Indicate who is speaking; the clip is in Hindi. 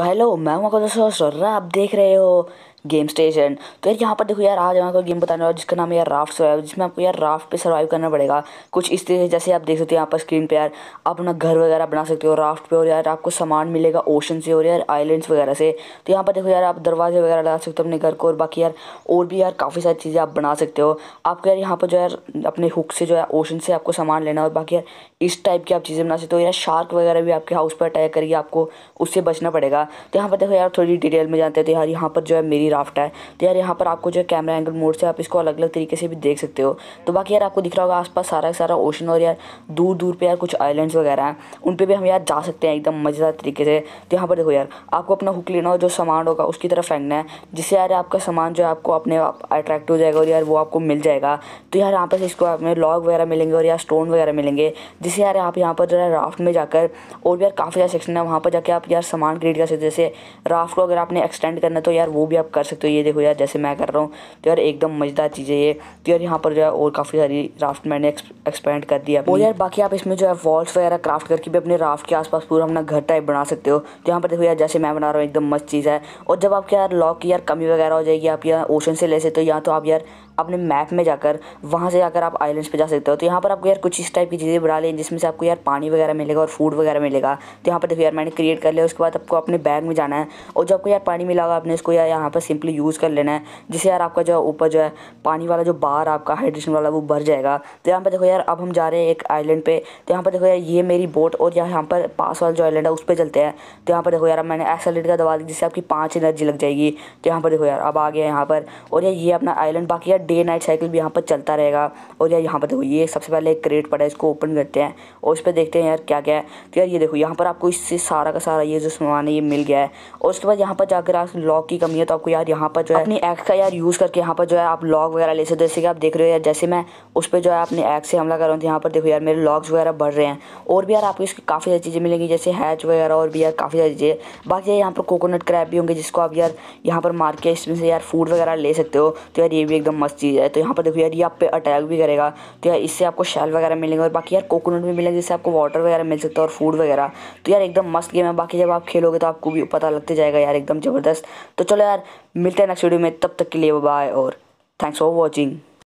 Speaker 1: तो हेलो मैं हूं दोस्तों और आप देख रहे हो गेम स्टेशन तो यार यहाँ पर देखो यार आज हमारे आपको गेम बताने वाला जिसका नाम है यार राफ्ट सर्वाइव जिसमें आपको यार राफ्ट पे सर्वाइव करना पड़ेगा कुछ इस तरह जैसे आप देख सकते हो यहाँ पर स्क्रीन पे यार आप अपना घर वगैरह बना सकते हो राफ्ट पे और यार आपको सामान मिलेगा ओशन से और यार आइलैंड्स वगैरह से तो यहाँ पर देखो यार आप दरवाजे वगैरह लगा सकते हो अपने घर को और बाकी यार और भी यार काफ़ी सारी चीज़ें आप बना सकते हो आपको यार यहाँ पर जो यार अपने हुक से जो है ओशन से आपको सामान लेना और बाकी यार इस टाइप की आप चीज़ें बना सकते हो यार शार्क वगैरह भी आपके हाउस पर अटैक करिए आपको उससे बचना पड़ेगा तो यहाँ पर देखो यार थोड़ी डिटेल में जानते हैं तो यार यहाँ पर जो है मेरी राफ्ट है तो यार यहाँ पर आपको जो कैमरा एंगल मोड से आप इसको अलग अलग तरीके से भी देख सकते हो तो बाकी यार आपको दिख रहा होगा आसपास सारा सारा ओशन और यार दूर दूर पे यार कुछ आइलैंड्स वगैरह हैं उन पर भी हम यार जा सकते हैं एकदम मज़ेदार तरीके से तो यहाँ पर देखो यार आपको अपना हुक लेना और जो सामान होगा उसकी तरफ फेंकना है जिससे यार आपका सामान जो है आपको अपने आप अट्रैक्ट हो जाएगा और यार वो आपको मिल जाएगा तो यार यहाँ पर इसको आप लॉग वगैरह मिलेंगे और यार स्टोन वगैरह मिलेंगे जिससे यार आप यहाँ पर जो है राफ्ट में जाकर और भी यार काफ़ी सारे सेक्शन है वहाँ पर जाके आप यार सामान क्रिएट कर सकते जैसे राफ्ट को अगर आपने एक्सटेंड करना तो यार वो भी आप कर सकते हो ये देखो यार जैसे मैं कर रहा हूँ तो यार एकदम मज़ेदार चीज़ है ये तो यार यहाँ पर जो है और काफ़ी सारी राफ्ट मैंने एक्सपेंड कर दिया और यार बाकी आप इसमें जो है वॉल्स वगैरह क्राफ्ट करके भी अपने राफ्ट के आसपास पूरा अपना घर टाइप बना सकते हो तो यहाँ पर देखो यार जैसे मैं बना रहा हूँ एकदम मस्त चीज़ है और जब आपके यार लॉक की यार कमी वगैरह हो जाएगी आप यार ओशन से ले सकते हो या तो आप यार अपने मैप में जाकर वहाँ से जाकर आप आइलैंड्स पे जा सकते हो तो यहाँ पर आपको यार कुछ इस टाइप की चीज़ें बढ़ा लें जिसमें से आपको यार पानी वगैरह मिलेगा और फूड वगैरह मिलेगा तो यहाँ पर देखो यार मैंने क्रिएट कर लिया उसके बाद आपको अपने बैग में जाना है और जो आपको यार पानी मिला होगा आपने इसको यार यहाँ पर सिंपली यूज़ कर लेना है जिससे यार आपका जो ऊपर जो है पानी वाला जो बार आपका हाइड्रेशन वाला वो भर जाएगा तो यहाँ पर देखो यार अब हम जा रहे हैं एक आइलैंड पर तो यहाँ पर देखो यार ये मेरी बोट और यहाँ पर पास वाला जो आइलैंड है उस पर चलते हैं तो यहाँ पर देखो यार मैंने एक्सलेट का दवा दी जिससे आपकी पाँच एनर्जी लग जाएगी तो यहाँ पर देखो यार अब आ गया यहाँ पर और यार ये अपना आइलैंड बाकी यार डे नाइट साइकिल भी यहाँ पर चलता रहेगा और यार यहाँ पर देखो ये सबसे पहले एक क्रेट पड़ा है इसको ओपन करते हैं और उस पर देखते हैं यार क्या क्या है तो यार ये देखो यहाँ पर आपको इससे सारा का सारा ये जो सामान है ये मिल गया है और उसके बाद यहाँ पर जाकर आप लॉक की कमी है तो आपको यार यहाँ पर जो है अपनी एक्स का यार यूज़ करके यहाँ पर जो है आप लॉक वगैरह ले सकते हो जैसे कि आप देख रहे हो यार जैसे मैं उस पर जो है अपने एक्स से हमला कर रहा हूँ तो यहाँ पर देखो यार मेरे लॉक्स वगैरह बढ़ रहे हैं और भी यार आपको इसकी काफ़ी सारी चीज़ें मिलेंगी जैसे हैच वगैरह और भी यार काफ़ी सारी चीज़ें बाकी यहाँ पर कोकोनट क्रैप भी होंगे जिसको आप यार यहाँ पर मार्केट में इसमें से यार फूड वगैरह ले सकते हो तो यार ये भी एकदम मस्त चीज़ है तो यहाँ पर देखो यार ये आप पे अटैक भी करेगा तो यार इससे आपको शैल वगैरह मिलेंगे और बाकी यार कोकोनट भी मिलेंगे जिससे आपको वाटर वगैरह मिल सकता है और फूड वगैरह तो यार एकदम मस्त गेम है बाकी जब आप खेलोगे तो आपको भी पता लगते जाएगा यार एकदम ज़बरदस्त तो चलो यार मिलते हैं नेक्स्ट वीडियो में तब तक के लिए बाय और थैंक्स फॉर वॉचिंग